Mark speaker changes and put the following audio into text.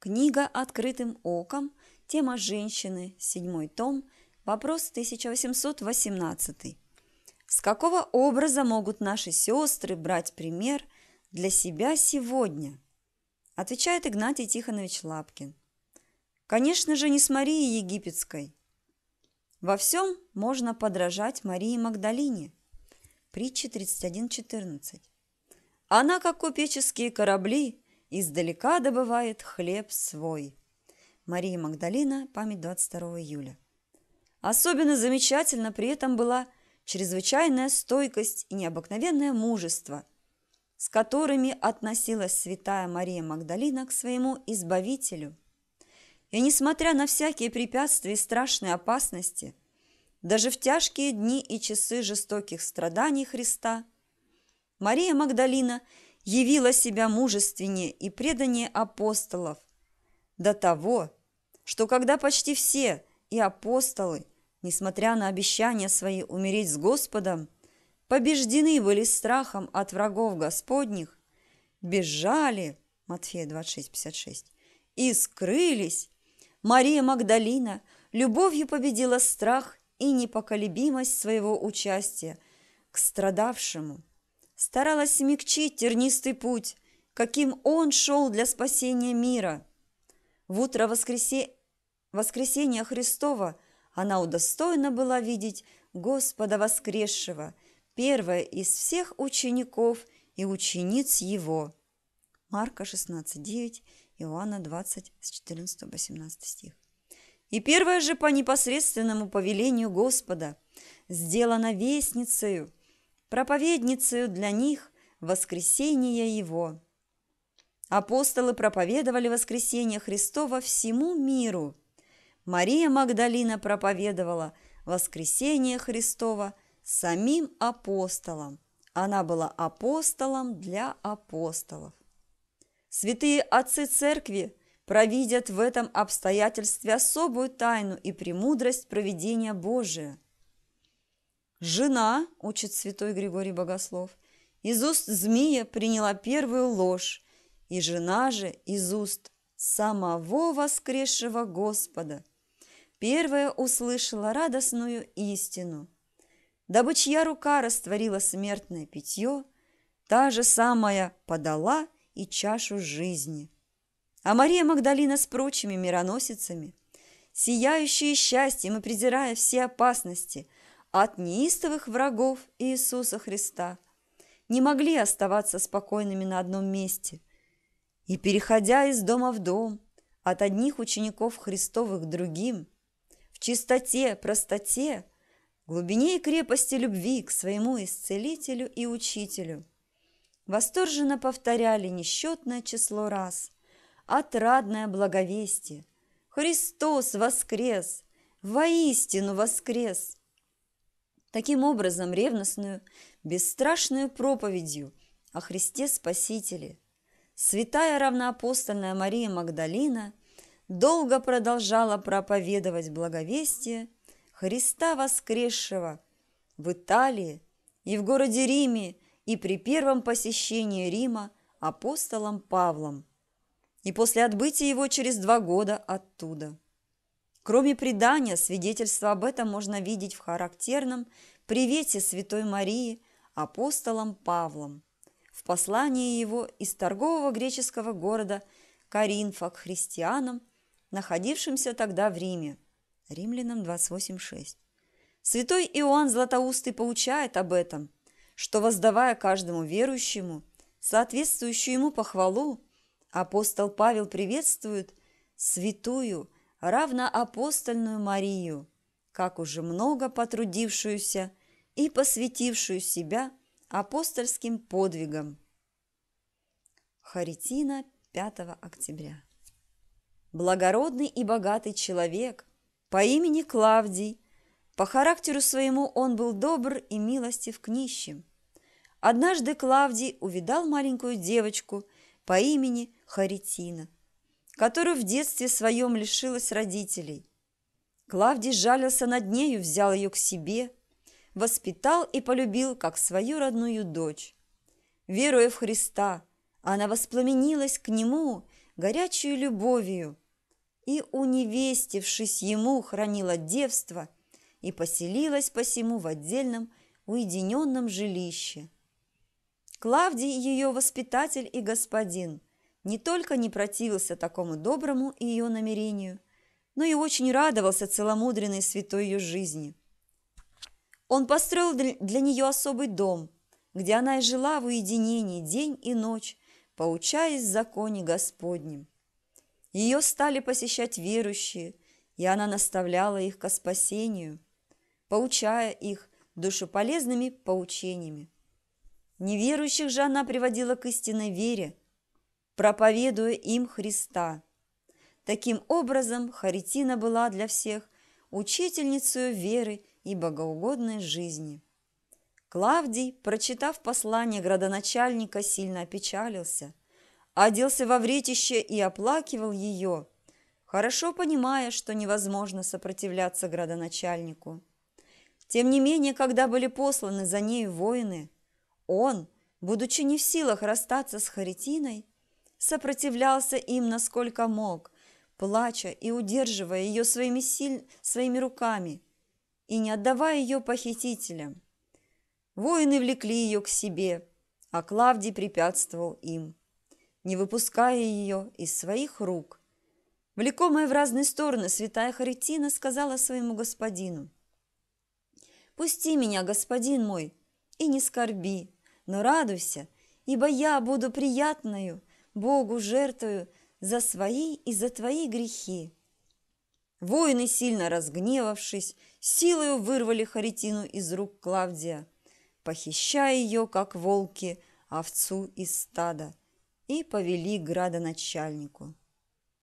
Speaker 1: Книга «Открытым оком», тема «Женщины», седьмой том, вопрос 1818. С какого образа могут наши сестры брать пример для себя сегодня? Отвечает Игнатий Тихонович Лапкин. Конечно же, не с Марии Египетской. Во всем можно подражать Марии Магдалине. Притча 31.14. Она, как купеческие корабли, издалека добывает хлеб свой. Мария Магдалина, память 22 июля. Особенно замечательно при этом была чрезвычайная стойкость и необыкновенное мужество, с которыми относилась святая Мария Магдалина к своему Избавителю. И несмотря на всякие препятствия и страшные опасности, даже в тяжкие дни и часы жестоких страданий Христа, Мария Магдалина – явила себя мужественнее и преданнее апостолов. До того, что когда почти все и апостолы, несмотря на обещание свои умереть с Господом, побеждены были страхом от врагов Господних, бежали, Матфея 26:56, и скрылись. Мария Магдалина любовью победила страх и непоколебимость своего участия к страдавшему – старалась смягчить тернистый путь, каким он шел для спасения мира. В утро воскресе... воскресения Христова она удостойна была видеть Господа воскресшего, первое из всех учеников и учениц его. Марка 16.9, Иоанна 20, с 14 по 17 стих. И первое же по непосредственному повелению Господа сделано вестницею – проповедницею для них воскресение его. Апостолы проповедовали воскресение Христова всему миру. Мария Магдалина проповедовала воскресение Христова самим апостолам. Она была апостолом для апостолов. Святые отцы церкви провидят в этом обстоятельстве особую тайну и премудрость проведения Божия – Жена, учит святой Григорий Богослов, из уст змея приняла первую ложь, и жена же из уст самого воскресшего Господа. Первая услышала радостную истину. Дабы чья рука растворила смертное питье, та же самая подала и чашу жизни. А Мария Магдалина с прочими мироносицами, сияющие счастьем и презирая все опасности – от неистовых врагов Иисуса Христа, не могли оставаться спокойными на одном месте. И, переходя из дома в дом, от одних учеников Христовых к другим, в чистоте, простоте, глубине и крепости любви к своему исцелителю и учителю, восторженно повторяли несчетное число раз «Отрадное благовестие! Христос воскрес! Воистину воскрес!» таким образом ревностную, бесстрашную проповедью о Христе Спасителе. Святая равноапостольная Мария Магдалина долго продолжала проповедовать благовестие Христа воскресшего в Италии и в городе Риме и при первом посещении Рима апостолом Павлом и после отбытия его через два года оттуда. Кроме предания, свидетельство об этом можно видеть в характерном привете Святой Марии апостолом Павлом в послании его из торгового греческого города Каринфа к христианам, находившимся тогда в Риме, римлянам 28.6. Святой Иоанн Златоустый получает об этом, что, воздавая каждому верующему соответствующую ему похвалу, апостол Павел приветствует святую – равно апостольную Марию, как уже много потрудившуюся и посвятившую себя апостольским подвигам. Харитина 5 октября. Благородный и богатый человек по имени Клавдий, по характеру своему он был добр и милостив к нищим. Однажды Клавдий увидал маленькую девочку по имени Харитина – которую в детстве своем лишилась родителей. Клавдий жалился над нею, взял ее к себе, воспитал и полюбил, как свою родную дочь. Веруя в Христа, она воспламенилась к Нему горячую любовью и, уневестившись Ему, хранила девство и поселилась посему в отдельном уединенном жилище. Клавдий – ее воспитатель и господин – не только не противился такому доброму и ее намерению, но и очень радовался целомудренной святой ее жизни. Он построил для нее особый дом, где она и жила в уединении день и ночь, поучаясь законе Господнем. Ее стали посещать верующие, и она наставляла их ко спасению, поучая их душеполезными поучениями. Неверующих же она приводила к истинной вере – проповедуя им Христа. Таким образом, Харитина была для всех учительницей веры и богоугодной жизни. Клавдий, прочитав послание градоначальника, сильно опечалился, оделся во вретище и оплакивал ее, хорошо понимая, что невозможно сопротивляться градоначальнику. Тем не менее, когда были посланы за ней воины, он, будучи не в силах расстаться с Харитиной, сопротивлялся им насколько мог, плача и удерживая ее своими, силь... своими руками и не отдавая ее похитителям. Воины влекли ее к себе, а Клавдий препятствовал им, не выпуская ее из своих рук. Влекомая в разные стороны, святая Харитина сказала своему господину, «Пусти меня, господин мой, и не скорби, но радуйся, ибо я буду приятною Богу жертвую за свои и за твои грехи. Воины, сильно разгневавшись, силою вырвали Харитину из рук Клавдия, похищая ее, как волки, овцу из стада, и повели градоначальнику.